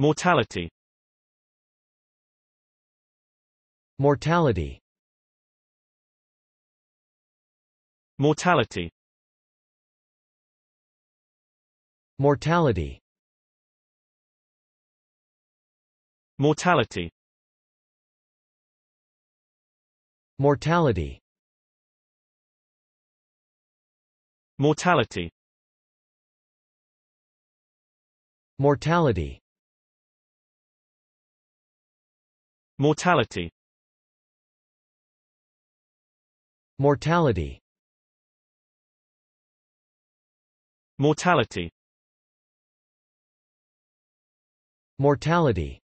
Mortality Mortality Mortality Mortality Mortality Mortality Mortality Mortality Mortality Mortality Mortality Mortality